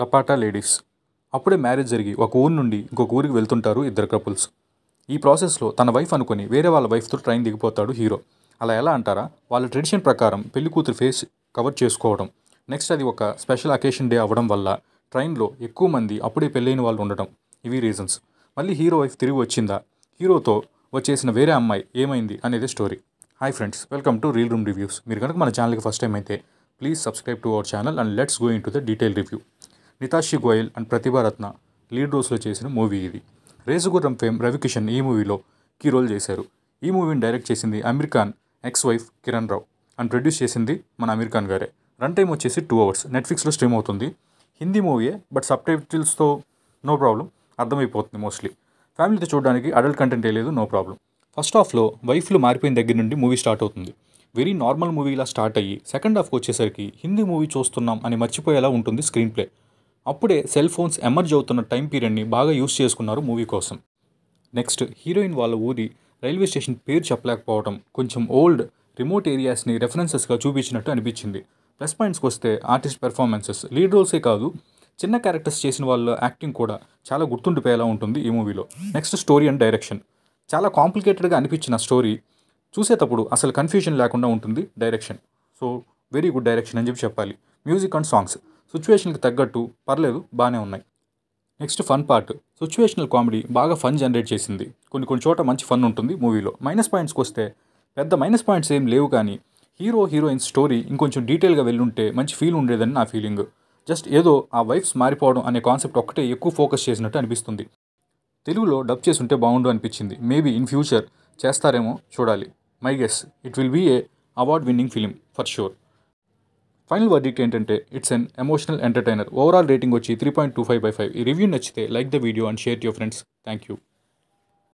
లపాటా ladies అప్పుడే marriage జరిగి ఒక ఊరు నుండి ఇంకొక ఊరికి వెళ్తుంటారు ఇద్దరు కపుల్స్ ఈ ప్రాసెస్లో తన వైఫ్ అనుకుని వేరే వాళ్ళ వైఫ్తో ట్రైన్ దిగిపోతాడు హీరో అలా ఎలా అంటారా వాళ్ళ ట్రెడిషన్ ప్రకారం పెళ్లి కూతురు ఫేస్ కవర్ చేసుకోవడం నెక్స్ట్ అది ఒక స్పెషల్ అకేషన్ డే అవ్వడం వల్ల ట్రైన్లో ఎక్కువ మంది అప్పుడే పెళ్ళైన వాళ్ళు ఉండడం ఇవి రీజన్స్ మళ్ళీ హీరో వైఫ్ తిరిగి వచ్చిందా హీరోతో వచ్చేసిన వేరే అమ్మాయి ఏమైంది అనేది story hi friends welcome to reel room reviews మీరు కనుక మన ఛానల్కి ఫస్ట్ టైం అయితే please subscribe to our channel and let's go into the detail review Nitashi Goyal and Pratibharatna lead రోల్స్లో చేసిన మూవీ ఇది రేసుగుర్రం ఫేమ్ రవికిషన్ ఈ మూవీలో కీ రోల్ చేశారు ఈ మూవీని డైరెక్ట్ చేసింది Aamir Khan ex wife Kiran Rao and produce చేసింది మన అమీర్ ఖాన్ గారే రన్ టైం వచ్చేసి టూ అవర్స్ నెట్ఫ్లిక్స్లో స్ట్రీమ్ అవుతుంది హిందీ మూవీయే బట్ సబ్ టైటిల్స్తో నో ప్రాబ్లం అర్థమైపోతుంది మోస్ట్లీ ఫ్యామిలీతో చూడడానికి అడల్ట్ కంటెంట్ లేదు నో ప్రాబ్లం ఫస్ట్ హాఫ్లో వైఫ్లు మారిపోయిన దగ్గర నుండి మూవీ స్టార్ట్ అవుతుంది వెరీ నార్మల్ మూవీ ఇలా స్టార్ట్ అయ్యి సెకండ్ హాఫ్కి వచ్చేసరికి హిందీ మూవీ చూస్తున్నాం అని మర్చిపోయేలా ఉంటుంది స్క్రీన్ ప్లే అప్పుడే సెల్ ఫోన్స్ ఎమర్జ్ అవుతున్న టైం పీరియడ్ని బాగా యూస్ చేసుకున్నారు మూవీ కోసం నెక్స్ట్ హీరోయిన్ వాళ్ళ ఊరి రైల్వే స్టేషన్ పేరు చెప్పలేకపోవడం కొంచెం ఓల్డ్ రిమోట్ ఏరియాస్ని రెఫరెన్సెస్గా చూపించినట్టు అనిపించింది ప్లస్ పాయింట్స్కి వస్తే ఆర్టిస్ట్ పెర్ఫార్మెన్సెస్ లీడ్ రోల్సే కాదు చిన్న క్యారెక్టర్స్ చేసిన వాళ్ళ యాక్టింగ్ కూడా చాలా గుర్తుండిపోయేలా ఉంటుంది ఈ మూవీలో నెక్స్ట్ స్టోరీ అండ్ డైరెక్షన్ చాలా కాంప్లికేటెడ్గా అనిపించిన స్టోరీ చూసేటప్పుడు అసలు కన్ఫ్యూజన్ లేకుండా ఉంటుంది direction so very good direction అని చెప్పి చెప్పాలి మ్యూజిక్ అండ్ సాంగ్స్ సిచ్యువేషన్కి తగ్గట్టు పర్లేదు బాగానే ఉన్నాయి next fun part situational comedy బాగా ఫన్ జనరేట్ చేసింది కొన్ని కొన్ని చోట మంచి ఫన్ ఉంటుంది మూవీలో మైనస్ పాయింట్స్కి వస్తే పెద్ద మైనస్ పాయింట్స్ ఏం లేవు కానీ హీరో హీరోయిన్ స్టోరీ ఇంకొంచెం డీటెయిల్గా వెళ్ళుంటే మంచి ఫీల్ ఉండేదని నా ఫీలింగ్ జస్ట్ ఏదో ఆ వైఫ్స్ మారిపోవడం అనే కాన్సెప్ట్ ఒక్కటే ఎక్కువ ఫోకస్ చేసినట్టు అనిపిస్తుంది తెలుగులో డబ్ చేసి ఉంటే బాగుండు అనిపించింది మేబీ ఇన్ ఫ్యూచర్ చేస్తారేమో చూడాలి my guess it will be a award winning film for sure final verdict ఏంటంటే it's an emotional entertainer overall rating వచ్చి three point two five by five ఈ రివ్యూ నచ్చితే like the video and share your friends thank you